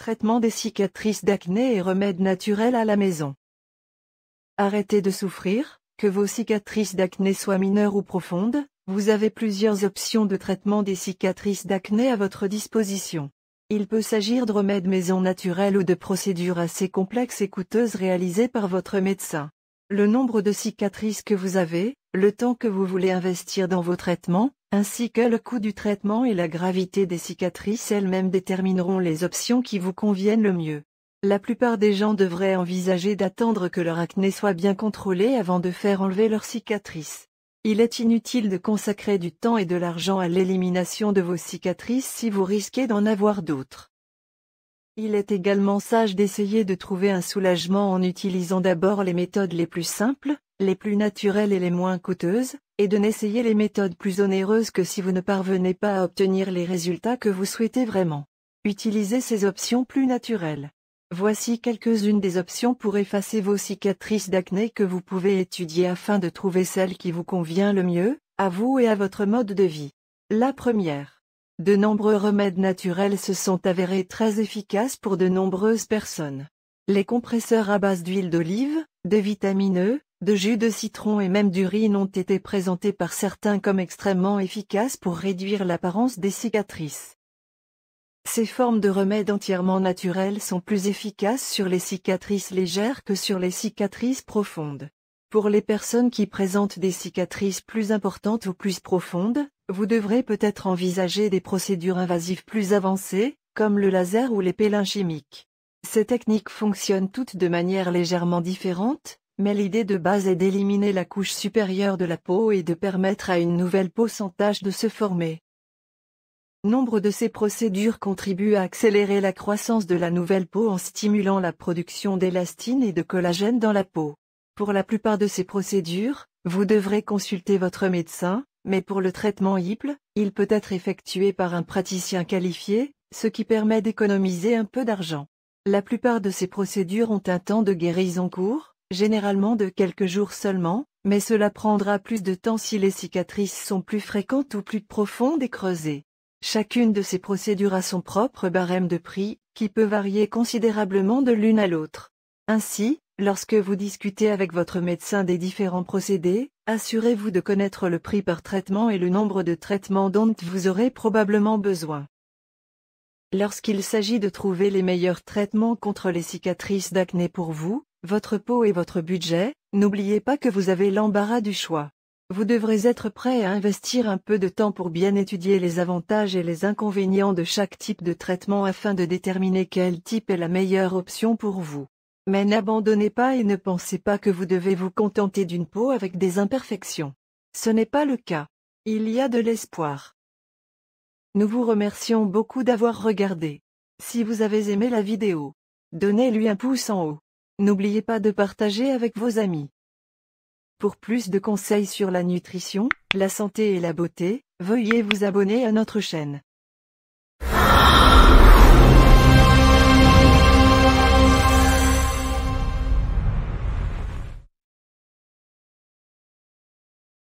Traitement des cicatrices d'acné et remèdes naturels à la maison. Arrêtez de souffrir, que vos cicatrices d'acné soient mineures ou profondes, vous avez plusieurs options de traitement des cicatrices d'acné à votre disposition. Il peut s'agir de remèdes maison naturels ou de procédures assez complexes et coûteuses réalisées par votre médecin. Le nombre de cicatrices que vous avez, le temps que vous voulez investir dans vos traitements, ainsi que le coût du traitement et la gravité des cicatrices elles-mêmes détermineront les options qui vous conviennent le mieux. La plupart des gens devraient envisager d'attendre que leur acné soit bien contrôlé avant de faire enlever leurs cicatrices. Il est inutile de consacrer du temps et de l'argent à l'élimination de vos cicatrices si vous risquez d'en avoir d'autres. Il est également sage d'essayer de trouver un soulagement en utilisant d'abord les méthodes les plus simples, les plus naturelles et les moins coûteuses, et de n'essayer les méthodes plus onéreuses que si vous ne parvenez pas à obtenir les résultats que vous souhaitez vraiment. Utilisez ces options plus naturelles. Voici quelques-unes des options pour effacer vos cicatrices d'acné que vous pouvez étudier afin de trouver celle qui vous convient le mieux, à vous et à votre mode de vie. La première. De nombreux remèdes naturels se sont avérés très efficaces pour de nombreuses personnes. Les compresseurs à base d'huile d'olive, de vitamine E, de jus de citron et même d'urine ont été présentés par certains comme extrêmement efficaces pour réduire l'apparence des cicatrices. Ces formes de remèdes entièrement naturels sont plus efficaces sur les cicatrices légères que sur les cicatrices profondes. Pour les personnes qui présentent des cicatrices plus importantes ou plus profondes, vous devrez peut-être envisager des procédures invasives plus avancées, comme le laser ou les pélins chimiques. Ces techniques fonctionnent toutes de manière légèrement différente, mais l'idée de base est d'éliminer la couche supérieure de la peau et de permettre à une nouvelle peau sans tache de se former. Nombre de ces procédures contribuent à accélérer la croissance de la nouvelle peau en stimulant la production d'élastine et de collagène dans la peau. Pour la plupart de ces procédures, vous devrez consulter votre médecin, mais pour le traitement HIPLE, il peut être effectué par un praticien qualifié, ce qui permet d'économiser un peu d'argent. La plupart de ces procédures ont un temps de guérison court, généralement de quelques jours seulement, mais cela prendra plus de temps si les cicatrices sont plus fréquentes ou plus profondes et creusées. Chacune de ces procédures a son propre barème de prix, qui peut varier considérablement de l'une à l'autre. Ainsi, lorsque vous discutez avec votre médecin des différents procédés, assurez-vous de connaître le prix par traitement et le nombre de traitements dont vous aurez probablement besoin. Lorsqu'il s'agit de trouver les meilleurs traitements contre les cicatrices d'acné pour vous, votre peau et votre budget, n'oubliez pas que vous avez l'embarras du choix. Vous devrez être prêt à investir un peu de temps pour bien étudier les avantages et les inconvénients de chaque type de traitement afin de déterminer quel type est la meilleure option pour vous. Mais n'abandonnez pas et ne pensez pas que vous devez vous contenter d'une peau avec des imperfections. Ce n'est pas le cas. Il y a de l'espoir. Nous vous remercions beaucoup d'avoir regardé. Si vous avez aimé la vidéo, donnez-lui un pouce en haut. N'oubliez pas de partager avec vos amis. Pour plus de conseils sur la nutrition, la santé et la beauté, veuillez vous abonner à notre chaîne.